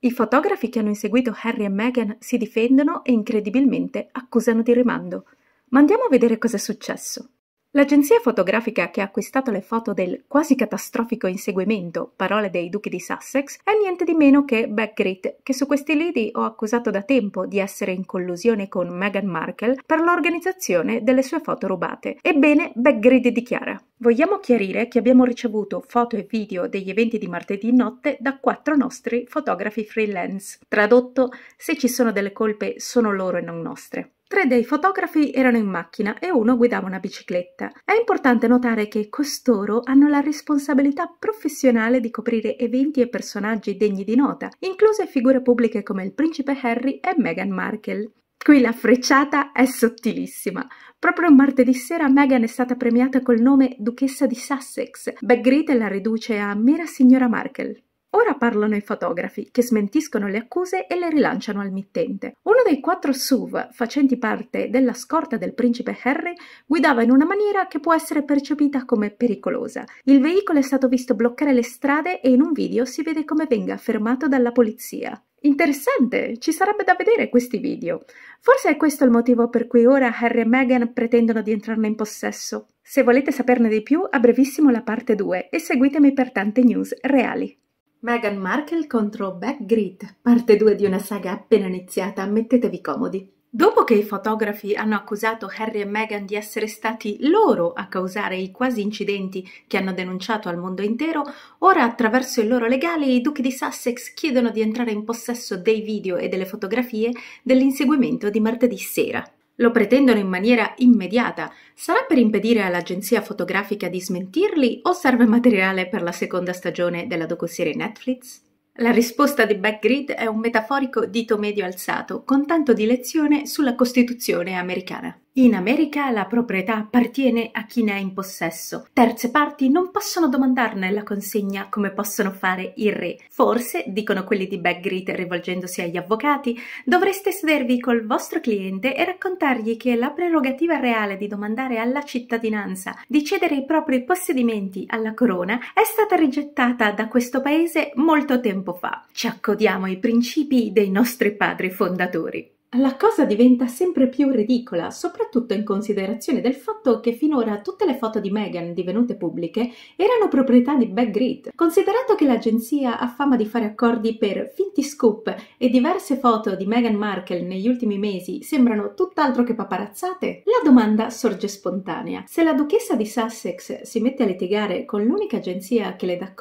I fotografi che hanno inseguito Harry e Meghan si difendono e incredibilmente accusano di rimando. Ma andiamo a vedere cosa è successo. L'agenzia fotografica che ha acquistato le foto del quasi catastrofico inseguimento, parole dei duchi di Sussex, è niente di meno che Backgrit, che su questi lidi ho accusato da tempo di essere in collusione con Meghan Markle per l'organizzazione delle sue foto rubate. Ebbene, Backgrit dichiara: Vogliamo chiarire che abbiamo ricevuto foto e video degli eventi di martedì notte da quattro nostri fotografi freelance. Tradotto, se ci sono delle colpe sono loro e non nostre. Tre dei fotografi erano in macchina e uno guidava una bicicletta. È importante notare che costoro hanno la responsabilità professionale di coprire eventi e personaggi degni di nota, incluse figure pubbliche come il principe Harry e Meghan Markle. Qui la frecciata è sottilissima. Proprio martedì sera Meghan è stata premiata col nome Duchessa di Sussex. Backgrid la riduce a mera signora Markle. Ora parlano i fotografi, che smentiscono le accuse e le rilanciano al mittente. Uno dei quattro SUV facenti parte della scorta del principe Harry guidava in una maniera che può essere percepita come pericolosa. Il veicolo è stato visto bloccare le strade e in un video si vede come venga fermato dalla polizia. Interessante, ci sarebbe da vedere questi video. Forse è questo il motivo per cui ora Harry e Meghan pretendono di entrarne in possesso. Se volete saperne di più, a brevissimo la parte 2 e seguitemi per tante news reali. Meghan Markle contro Beck Grit, parte 2 di una saga appena iniziata, mettetevi comodi. Dopo che i fotografi hanno accusato Harry e Meghan di essere stati loro a causare i quasi incidenti che hanno denunciato al mondo intero, ora attraverso i loro legali i duchi di Sussex chiedono di entrare in possesso dei video e delle fotografie dell'inseguimento di martedì sera. Lo pretendono in maniera immediata. Sarà per impedire all'agenzia fotografica di smentirli o serve materiale per la seconda stagione della docuserie Netflix? La risposta di Backgrid è un metaforico dito medio alzato con tanto di lezione sulla Costituzione americana. In America la proprietà appartiene a chi ne è in possesso. Terze parti non possono domandarne la consegna come possono fare i re. Forse, dicono quelli di Backgreet rivolgendosi agli avvocati, dovreste sedervi col vostro cliente e raccontargli che la prerogativa reale di domandare alla cittadinanza di cedere i propri possedimenti alla corona è stata rigettata da questo paese molto tempo fa. Ci accodiamo ai principi dei nostri padri fondatori. La cosa diventa sempre più ridicola, soprattutto in considerazione del fatto che finora tutte le foto di Meghan divenute pubbliche erano proprietà di Backgrid. Considerato che l'agenzia ha fama di fare accordi per finti scoop e diverse foto di Meghan Markle negli ultimi mesi sembrano tutt'altro che paparazzate, la domanda sorge spontanea. Se la duchessa di Sussex si mette a litigare con l'unica agenzia che le dà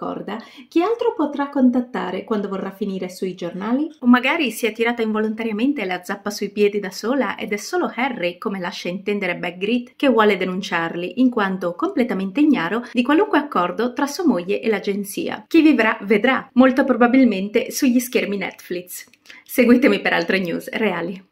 chi altro potrà contattare quando vorrà finire sui giornali? O magari si è tirata involontariamente la zappa zappa sui piedi da sola ed è solo Harry, come lascia intendere Baggrit, che vuole denunciarli, in quanto completamente ignaro di qualunque accordo tra sua moglie e l'agenzia. Chi vivrà vedrà, molto probabilmente sugli schermi Netflix. Seguitemi per altre news reali.